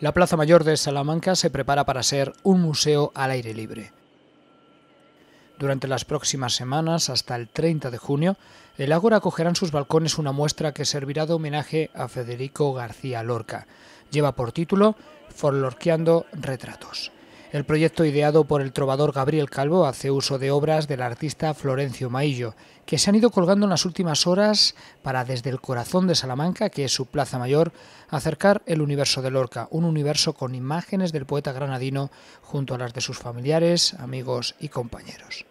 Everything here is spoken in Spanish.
La Plaza Mayor de Salamanca se prepara para ser un museo al aire libre. Durante las próximas semanas, hasta el 30 de junio, el Ágora acogerá en sus balcones una muestra que servirá de homenaje a Federico García Lorca. Lleva por título Forlorqueando Retratos. El proyecto ideado por el trovador Gabriel Calvo hace uso de obras del artista Florencio Maillo, que se han ido colgando en las últimas horas para desde el corazón de Salamanca, que es su plaza mayor, acercar el universo de Lorca, un universo con imágenes del poeta granadino junto a las de sus familiares, amigos y compañeros.